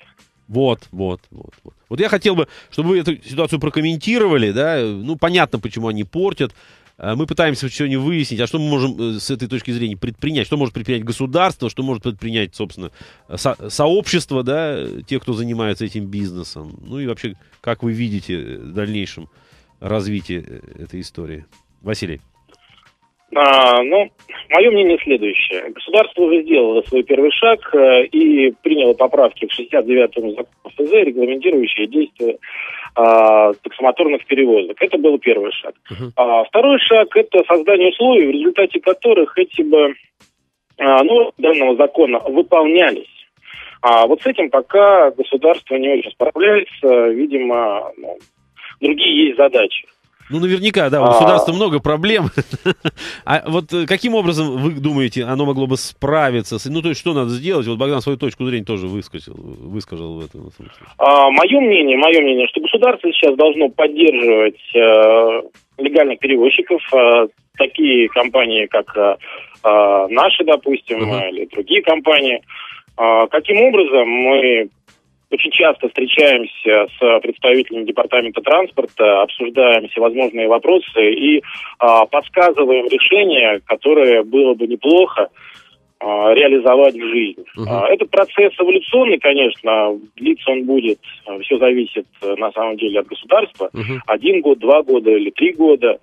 Вот, вот, вот, вот. Вот я хотел бы, чтобы вы эту ситуацию прокомментировали, да, ну, понятно, почему они портят. А, мы пытаемся сегодня выяснить, а что мы можем э, с этой точки зрения предпринять, что может предпринять государство, что может предпринять, собственно, со сообщество, да, те, кто занимается этим бизнесом. Ну и вообще, как вы видите в э, дальнейшем развитие э, этой истории? Василий.
А, ну, мое мнение следующее. Государство уже сделало свой первый шаг э, и приняло поправки к 69-му закону ФЗ, регламентирующие действия э, таксомоторных перевозок. Это был первый шаг. Uh-huh. А, второй шаг – это создание условий, в результате которых эти бы э, ну, данного закона выполнялись. А вот с этим пока государство не очень справляется. Видимо, ну, другие есть задачи.
Ну, наверняка, да, у а. государства а... много проблем. а вот э, каким образом, вы думаете, оно могло бы справиться? С... Ну, то есть, что надо сделать? Вот Богдан свою точку зрения тоже выскочил, высказал в этом
случае. А, мое мнение, мое мнение, что государство сейчас должно поддерживать э, легальных перевозчиков, э, такие компании, как э, э наши, допустим, uh-huh. или другие компании. А, каким образом мы очень часто встречаемся с представителями департамента транспорта, обсуждаем всевозможные вопросы и э, подсказываем решения, которые было бы неплохо э, реализовать в жизнь. Угу. А, Этот процесс эволюционный, конечно, длится он будет, все зависит э, на самом деле от государства. Угу. Один год, два года или три года.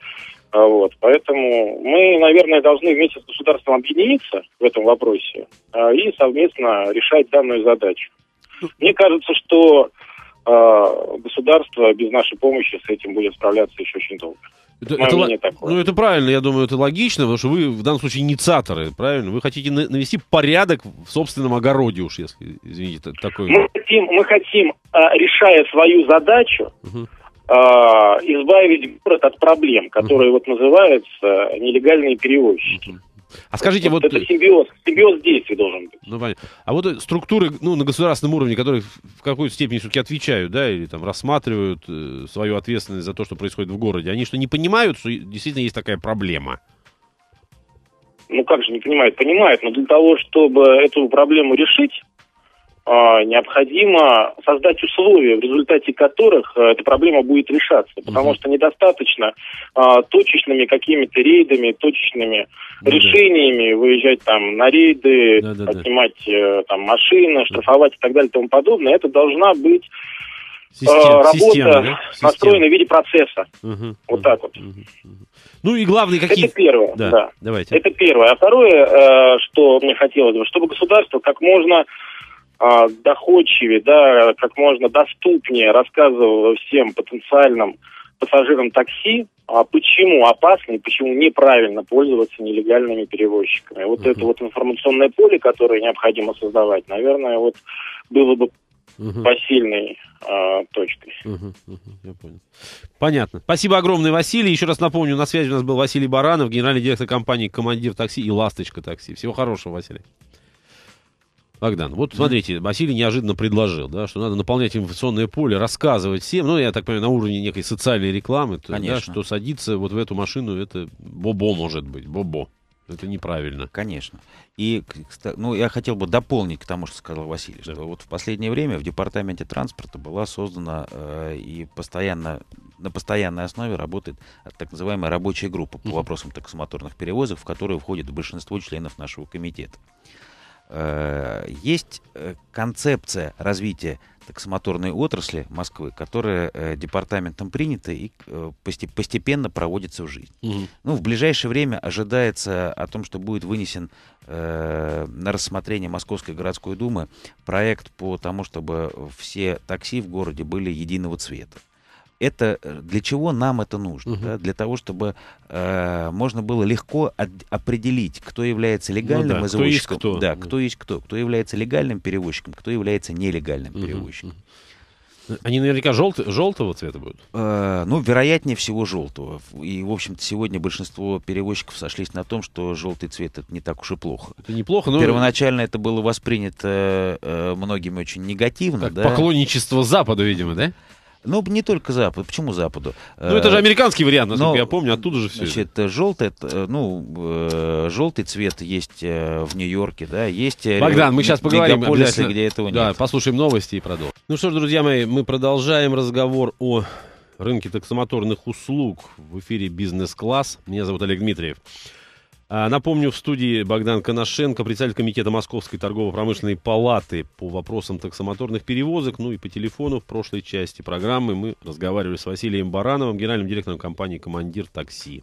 Вот. Поэтому мы, наверное, должны вместе с государством объединиться в этом вопросе и совместно решать данную задачу. Мне кажется, что э, государство без нашей помощи с этим будет справляться еще очень долго.
Это, это, ну, это правильно, я думаю, это логично, потому что вы в данном случае инициаторы, правильно? Вы хотите навести порядок в собственном огороде уж, если, извините, такой... Мы
хотим, мы хотим а, решая свою задачу, угу. избавить город от проблем, которые угу. вот называются нелегальные перевозчики. Угу. А скажите, вот... вот... Это симбиоз, симбиоз действий должен быть.
Ну, понятно. А вот структуры, ну, на государственном уровне, которые в какой-то степени все-таки отвечают, да, или там рассматривают э, свою ответственность за то, что происходит в городе, они что, не понимают, что действительно есть такая проблема?
Ну, как же не понимают? Понимают, но для того, чтобы эту проблему решить, а, необходимо создать условия, в результате которых э, эта проблема будет решаться, потому что недостаточно а, точечными какими-то рейдами, точечными ну да, решениями выезжать там на рейды, да, да, отнимать э, там машины, штрафовать и так далее и тому подобное. Это должна быть э, Систем, работа система, да? настроена в виде процесса. Угу, вот угу, так вот. Угу, ну и главное, какие... Это первое, да. да. Давайте. Это первое. А второе, что мне хотелось бы, чтобы государство как можно а, доходчивее, да, как можно доступнее рассказывала всем потенциальным пассажирам такси, а почему опасно и почему неправильно пользоваться нелегальными перевозчиками. Вот uh-huh. это вот информационное поле, которое необходимо создавать, наверное, вот было бы угу. посильной э, точкой. Угу, угу, я понял.
Понятно. Спасибо огромное, Василий. Еще раз напомню, на связи у нас был Василий Баранов, генеральный директор компании «Командир такси» и «Ласточка такси». Всего хорошего, Василий. Богдан, вот смотрите, Василий неожиданно предложил, да, что надо наполнять информационное поле, рассказывать всем, ну, я так понимаю, на уровне некой социальной рекламы, то, да, что садиться вот в эту машину, это бобо может быть, бобо. Это неправильно. Конечно. И ну, я хотел бы дополнить к тому, что сказал Василий, да. что вот в последнее время в
департаменте транспорта была создана э, и постоянно на постоянной основе работает так называемая рабочая группа по вопросам таксомоторных перевозок, в которую входит большинство членов нашего комитета. Э, есть э, концепция развития таксомоторной отрасли Москвы, которая э, департаментом принята и постепенно проводится в жизнь. Угу. Ну, в ближайшее время ожидается о том, что будет вынесен на рассмотрение Московской городской думы проект по тому, чтобы все такси в городе были единого цвета это э, для чего нам это нужно? Угу. Да? Для того, чтобы э, можно было легко от, определить, кто является легальным ну, да, извозчиком. Кто есть кто. Да, кто есть кто. Кто является легальным перевозчиком, кто является нелегальным угу. перевозчиком.
Они наверняка желт, желтого цвета будут?
Э, ну, вероятнее всего желтого. И, в общем-то, сегодня большинство перевозчиков сошлись на том, что желтый цвет это не так уж и плохо. Это неплохо, но... Первоначально это было воспринято э, многими очень негативно. Как да?
поклонничество Запада, видимо, да? Ну, не только Западу. Почему Западу? Ну, это же э, американский вариант, насколько Но, я помню,
оттуда же все. Значит, желтый, э, ну, э, желтый цвет есть
в Нью-Йорке, да, есть... Богдан, мы сейчас поговорим обязательно. где этого да, нет. Да, послушаем новости и продолжим. Ну что ж, друзья мои, мы продолжаем разговор о рынке таксомоторных услуг в эфире «Бизнес-класс». Меня зовут Олег Дмитриев. А, напомню, в студии Богдан Коношенко, председатель комитета Московской торгово-промышленной палаты по вопросам таксомоторных перевозок. Ну и по телефону в прошлой части программы мы разговаривали с Василием Барановым, генеральным директором компании «Командир такси».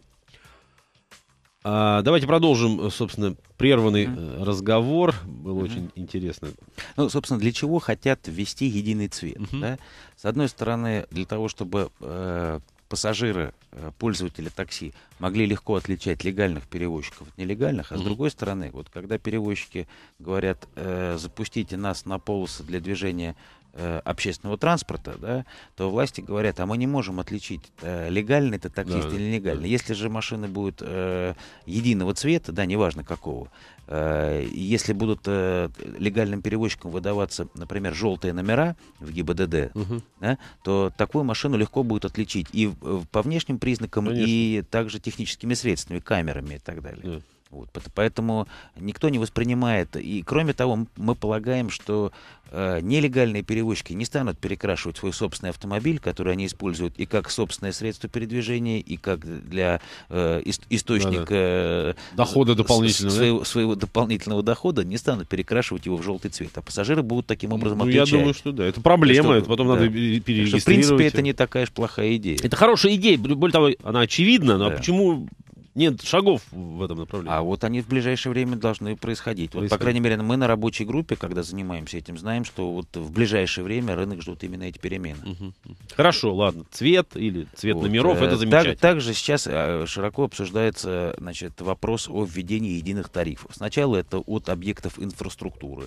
А, давайте продолжим, собственно, прерванный mm-hmm. разговор. Было mm-hmm. очень интересно. Ну, собственно, для чего хотят ввести
единый цвет? Mm-hmm. Да? С одной стороны, для того, чтобы э, пассажиры, э, пользователи такси могли легко отличать легальных перевозчиков от нелегальных, а с другой стороны, вот когда перевозчики говорят, э, запустите нас на полосы для движения Э, общественного транспорта, да, то власти говорят, а мы не можем отличить, э, легальный это таксист да, или нелегальный. Да. Если же машины будут э, единого цвета, да, неважно какого, э, если будут э, легальным перевозчикам выдаваться, например, желтые номера в ГИБДД, угу. да, то такую машину легко будет отличить и по внешним признакам, Конечно. и также техническими средствами, камерами и так далее. Да. Вот, поэтому никто не воспринимает. И кроме того, мы полагаем, что э, нелегальные перевозчики не станут перекрашивать свой собственный автомобиль, который они используют и как собственное средство передвижения, и как для э, ис источника э, да, да. дохода дополнительного, своего, да? своего дополнительного дохода, не станут перекрашивать его в желтый цвет. А пассажиры будут таким ну, образом ну, отвечать. Я думаю, что да. Это проблема. Что, это потом да. надо перерегистрировать. Что, в принципе, это не такая уж
плохая идея. Это хорошая идея. Более того, она очевидна. Но да. а почему нет шагов в этом направлении. А вот они в ближайшее время должны
происходить. Вот, по крайней мере, мы на рабочей группе, когда занимаемся этим, знаем, что вот в ближайшее время рынок ждут именно эти перемены. Угу. Хорошо, ладно. Цвет или цвет вот. номеров, э, это замечательно. Так, также сейчас э, широко обсуждается значит, вопрос о введении единых тарифов. Сначала это от объектов инфраструктуры.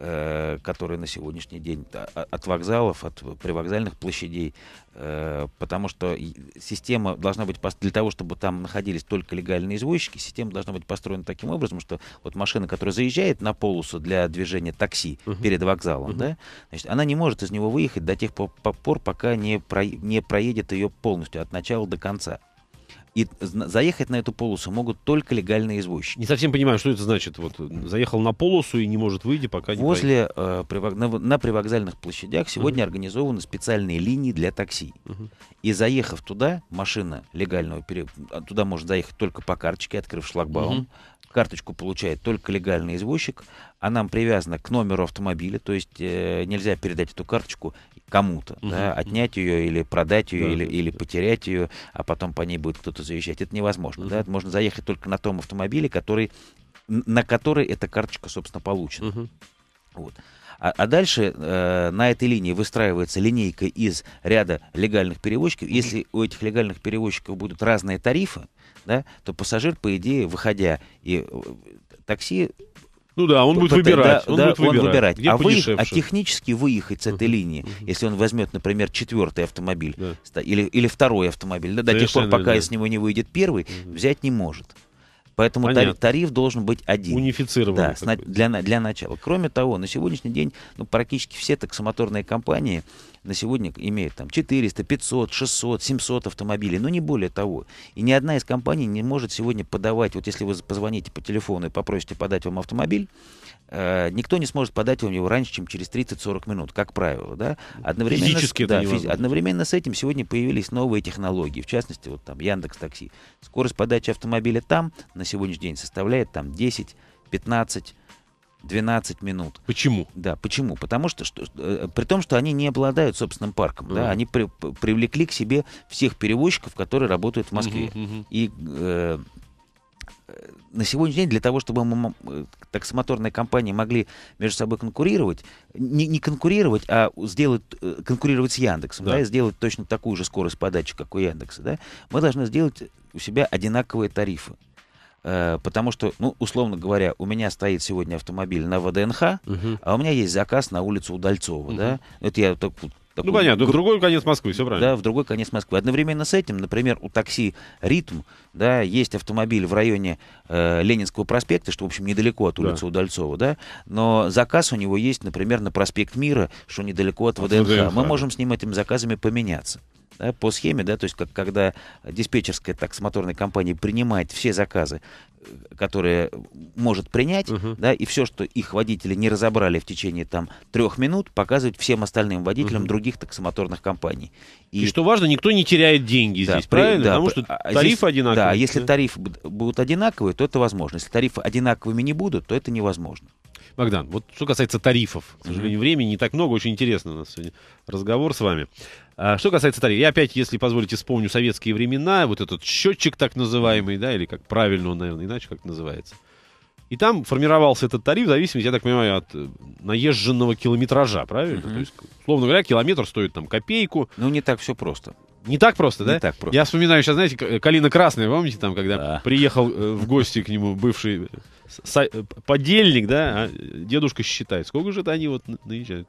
Э, которые на сегодняшний день а, от вокзалов, от привокзальных площадей, э, потому что система должна быть для того, чтобы там находились только легальные извозчики, система должна быть построена таким образом, что вот машина, которая заезжает на полосу для движения такси uh-huh. перед вокзалом, uh-huh. да, значит, она не может из него выехать до тех пор, пока не, про, не проедет ее полностью от начала до конца. И заехать на эту полосу могут только легальные извозчики. Не совсем понимаю, что это значит. Вот э, заехал на полосу и не может выйти, пока не Возле, э, привок... на, на привокзальных площадях сегодня uh-huh. организованы специальные линии для такси. Uh-huh. И заехав туда, машина легального пере... туда может заехать только по карточке, открыв шлагбаум. Uh-huh карточку получает только легальный извозчик, она привязана к номеру автомобиля, то есть э, нельзя передать эту карточку кому-то, угу. да, отнять ее или продать ее да, или, да, или потерять ее, а потом по ней будет кто-то заезжать. Это невозможно, угу. да, можно заехать только на том автомобиле, который, на который эта карточка, собственно, получена. Угу. Вот. А, а дальше э, на этой линии выстраивается линейка из ряда легальных перевозчиков. Если у этих легальных перевозчиков будут разные тарифы, да, то пассажир, по идее, выходя и э, такси
ну да, он будет выбирать. Да, он, да, будет выбирать. он выбирать. Где а, вы, а
технически выехать с этой uh-huh. линии, uh-huh. если он возьмет, например, четвертый автомобиль да. или, или второй автомобиль, да, до тех пор, пока да. с него не выйдет первый, uh-huh. взять не может. Поэтому Понятно. тариф должен быть один. Унифицированный. Да, для, для начала. Кроме того, на сегодняшний день ну, практически все таксомоторные компании на сегодня имеют там 400, 500, 600, 700 автомобилей, но не более того. И ни одна из компаний не может сегодня подавать, вот если вы позвоните по телефону и попросите подать вам автомобиль, Э, никто не сможет подать вам его раньше, чем через 30-40 минут, как правило. Да? Одновременно, Физически с, да, физ... Одновременно с этим сегодня появились новые технологии, в частности, вот там Яндекс Такси. Скорость подачи автомобиля там на сегодняшний день составляет там 10, 15, 12 минут. Почему? Да, почему? Потому что, что э, при том, что они не обладают собственным парком, uh-huh. да, они при, привлекли к себе всех перевозчиков, которые работают в Москве. Uh-huh, uh-huh. И э, на сегодняшний день для того, чтобы мы, э, таксомоторные компании могли между собой конкурировать, не, не конкурировать, а сделать, э, конкурировать с Яндексом, да. Да, и сделать точно такую же скорость подачи, как у Яндекса, да, мы должны сделать у себя одинаковые тарифы. Э, потому что, ну, условно говоря, у меня стоит сегодня автомобиль на ВДНХ, угу. а у меня есть заказ на улицу Удальцова, угу. да. Это я только такую... Ну, понятно, в
другой конец Москвы, все правильно.
Да, в другой конец Москвы. Одновременно с этим, например, у такси «Ритм», да, есть автомобиль в районе э, Ленинского проспекта, что, в общем, недалеко от улицы да. Удальцова, да, но заказ у него есть, например, на проспект Мира, что недалеко от, от ВДНХ. ВДНХ. Мы можем с ним этими заказами поменяться да, по схеме, да, то есть как, когда диспетчерская таксомоторная компания принимает все заказы которые может принять, угу. да, и все, что их водители не разобрали в течение там трех минут, показывать всем остальным водителям угу. других таксомоторных компаний. И, и что важно, никто не теряет деньги да, здесь, правильно? Да, Потому что а, а тарифы здесь, одинаковые. Да, если тарифы будут одинаковые, то это возможно. Если тарифы одинаковыми не будут,
то это невозможно. Богдан, вот что касается тарифов, к сожалению, времени не так много, очень интересно у нас сегодня разговор с вами. А, что касается тарифов, я опять, если позволите, вспомню советские времена, вот этот счетчик так называемый, да, или как правильно он, наверное, иначе как называется. И там формировался этот тариф в зависимости, я так понимаю, от э, наезженного километража, правильно? Mm-hmm. То есть, условно говоря, километр стоит там копейку. Ну, не так все просто. Не так просто, да? Не так просто. Я вспоминаю сейчас, знаете, Калина Красная, помните, там, когда да. приехал э, в гости к нему бывший э, подельник, да, а дедушка считает, сколько же это они вот наезжают.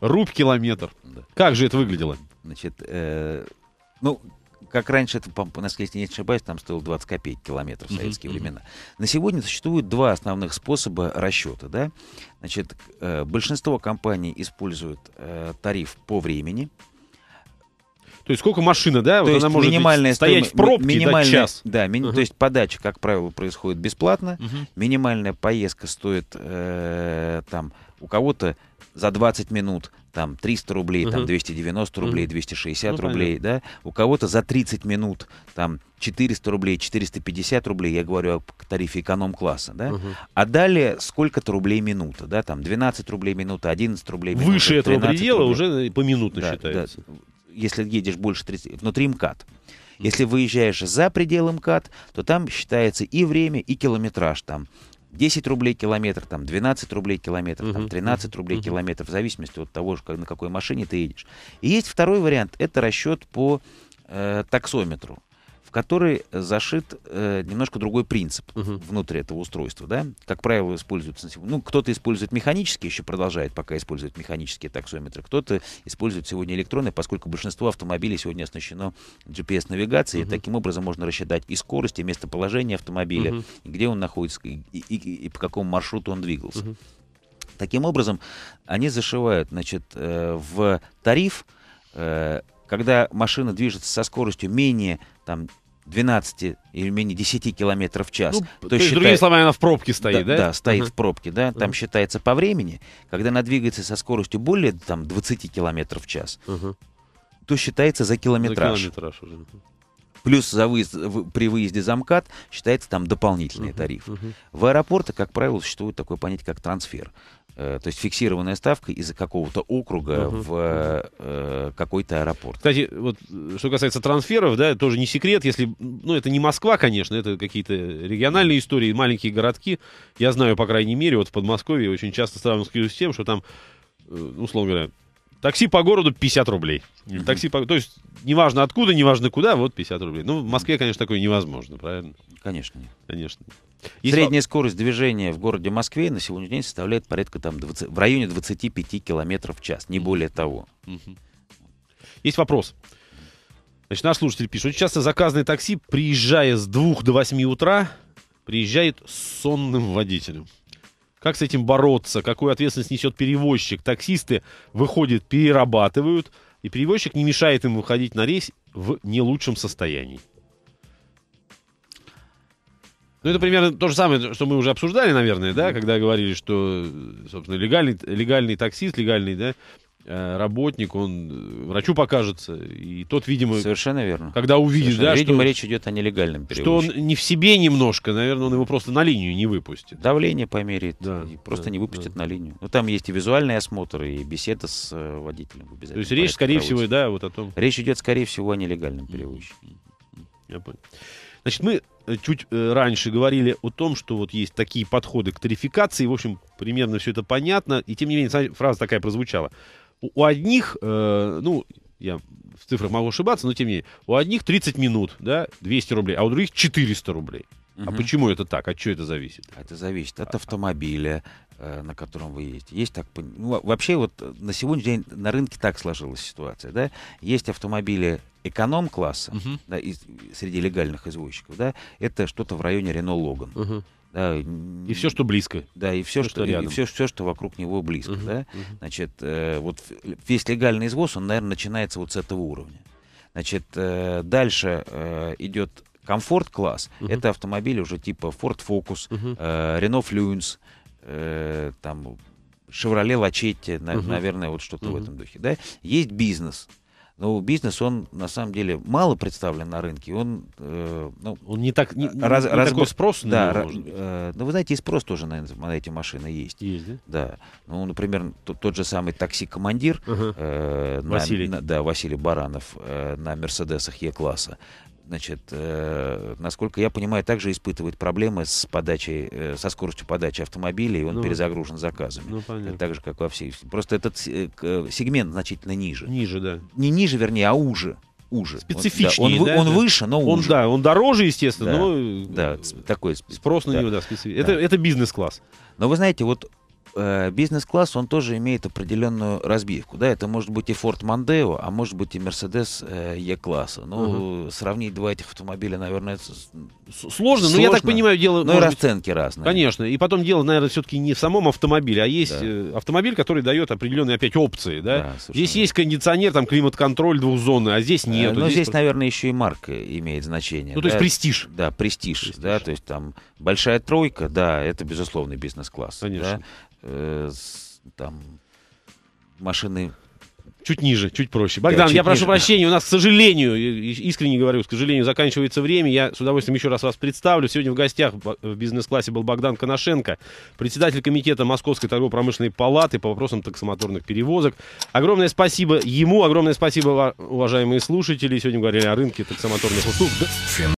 Руб километр. Да. Как же это выглядело? Значит, э, ну, как раньше, это,
если не ошибаюсь, там стоило 20 копеек километр в советские uh-huh. времена. На сегодня существует два основных способа расчета. Да? Значит, э, большинство компаний используют э, тариф по времени,
то есть сколько машина, да, то вот есть она может минимальная стоять стоимость, в пробке минимальная, да, час.
Да, ми, uh-huh. то есть подача, как правило, происходит бесплатно. Uh-huh. Минимальная поездка стоит э, там у кого-то за 20 минут там 300 рублей, uh-huh. там 290 рублей, uh-huh. 260 ну, рублей, понятно. да, у кого-то за 30 минут там 400 рублей, 450 рублей, я говорю о тарифе эконом-класса, да, uh-huh. а далее сколько-то рублей минута, да, там 12 рублей минута, 11 рублей минута. Выше этого предела рублей. уже поминутно да, считается. Да если едешь больше 30, внутри МКАД. Если выезжаешь за пределы МКАД, то там считается и время, и километраж. Там 10 рублей километр, там 12 рублей километр, там 13 рублей uh километр, в зависимости от того, на какой машине ты едешь. И есть второй вариант, это расчет по э, таксометру который зашит э, немножко другой принцип угу. внутри этого устройства. Да? Как правило, используется, Ну, кто-то использует механические, еще продолжает пока использовать механические таксометры, кто-то использует сегодня электронные, поскольку большинство автомобилей сегодня оснащено GPS-навигацией, угу. таким образом можно рассчитать и скорость, и местоположение автомобиля, угу. и где он находится, и, и, и, и по какому маршруту он двигался. Угу. Таким образом, они зашивают значит, э, в тариф, э, когда машина движется со скоростью менее там, 12 или менее 10 километров в час. Ну, то, то есть, считай... другими словами, она в пробке стоит, да? Да, да стоит uh-huh. в пробке, да. Там uh-huh. считается по времени, когда она двигается со скоростью более там, 20 километров в час, uh-huh. то считается за километраж. За километраж уже. Плюс за выезд, в, при выезде за МКАД считается там дополнительный uh-huh, тариф. Uh-huh. В аэропортах, как правило, существует такое понятие, как трансфер. Э, то есть фиксированная ставка из за какого-то округа uh-huh. в э, какой-то аэропорт.
Кстати, вот э, что касается трансферов, да, тоже не секрет, если, ну, это не Москва, конечно, это какие-то региональные истории, маленькие городки. Я знаю, по крайней мере, вот в Подмосковье очень часто сравниваю с тем, что там, э, ну, условно говоря, такси по городу 50 рублей. Uh-huh. Такси по... То есть, неважно откуда, неважно куда, вот 50 рублей. Ну, в Москве, конечно, такое невозможно, правильно? Конечно. Конечно. Средняя скорость движения в городе
Москве на сегодняшний день составляет порядка там 20, в районе 25 километров в час, не более того.
Есть вопрос. Значит, наш слушатель пишет, очень часто заказанное такси, приезжая с 2 до 8 утра, приезжает с сонным водителем. Как с этим бороться? Какую ответственность несет перевозчик? Таксисты выходят, перерабатывают, и перевозчик не мешает им выходить на рейс в не лучшем состоянии. Ну, это примерно то же самое, что мы уже обсуждали, наверное, да, когда говорили, что, собственно, легальный, легальный таксист, легальный, да, э, работник, он врачу покажется, и тот, видимо... Совершенно верно. Когда увидит, да, Видимо, что, речь идет о нелегальном перевозчике. Что он не в себе немножко, наверное, он его просто на линию не выпустит. Давление померит,
да, и просто да, не выпустит да. на линию. Ну, там есть и визуальный осмотр, и беседа с э, водителем обязательно. То есть речь, скорее проводится. всего, да, вот о том...
Речь идет, скорее всего, о нелегальном перевозчике. Я понял. Значит, мы э, чуть э, раньше говорили о том, что вот есть такие подходы к тарификации. В общем, примерно все это понятно. И тем не менее, фраза такая прозвучала. У одних, э, ну, я в цифрах могу ошибаться, но тем не менее, у одних 30 минут, да, 200 рублей, а у других 400 рублей. Угу. А почему это так? От чего это зависит? А это зависит от а, а.
автомобиля, Э, на котором вы едете. Есть так, ну, вообще вот э, на сегодняшний день на рынке так сложилась ситуация, да? Есть автомобили эконом-класса uh-huh. да, из, среди легальных извозчиков, да? Это что-то в районе Рено Логан. Uh-huh. Да, и все, что близко. Да, и все, что, что рядом. И все, все, что вокруг него близко. Uh-huh, да? uh-huh. Значит, э, вот весь легальный извоз, он, наверное, начинается вот с этого уровня. Значит, э, дальше э, идет комфорт-класс. Uh-huh. Это автомобили уже типа Ford Focus, uh-huh. э, Fluence, э, там, Шевроле Лачетти, на, угу. наверное, вот что-то угу. в этом духе, да. Есть бизнес, но ну, бизнес, он на самом деле мало представлен на рынке. Он, э,
ну, он не так не, раз, не раз, такой спрос да, на него, может
быть. Э, ну, вы знаете, и спрос тоже на, на эти машины есть. Есть, да? Да. Ну, например, тот, тот же самый такси-командир угу. э, на, На, да, Василий Баранов э, на Мерседесах Е-класса значит, э, насколько я понимаю, также испытывает проблемы с подачей, э, со скоростью подачи автомобилей, и он ну, перезагружен заказами. Ну, понятно. Так же, как во всей. Просто этот э, э, сегмент значительно
ниже. Ниже, да. Не ниже, вернее, а уже. Уже. Специфичнее, он, да, он, он да. выше, но он, Да, он дороже, естественно, да, но... Э, да, такой... Спрос на да, него, да, специфичный. Да. Это, это бизнес-класс.
Но вы знаете, вот Э, бизнес-класс, он тоже имеет определенную разбивку. Да, это может быть и Ford Mondeo, а может быть и Mercedes э, E-класса. Ну, угу. сравнить два этих автомобиля, наверное, с... сложно, сложно, но я так понимаю, дело... Но ну, и расценки быть, разные.
Конечно, и потом дело, наверное, все-таки не в самом автомобиле, а есть да. Э, автомобиль, который дает определенные опять опции, да? да здесь есть кондиционер, там климат-контроль двухзонный, а здесь э, нет. но здесь, здесь просто... наверное, еще и марка имеет значение. Ну, то есть престиж.
Да, престиж, престиж. да, то есть там Большая тройка, да, это безусловный бизнес-класс.
Конечно. Да? Э, там машины Чуть ниже, чуть проще. Богдан, да, я прошу ниже. прощения, у нас, к сожалению, искренне говорю, к сожалению, заканчивается время. Я с удовольствием еще раз вас представлю. Сегодня в гостях в бизнес-классе был Богдан Коношенко, председатель комитета Московской торгово-промышленной палаты по вопросам таксомоторных перевозок. Огромное спасибо ему, огромное спасибо, уважаемые слушатели. Сегодня говорили о рынке таксомоторных услуг.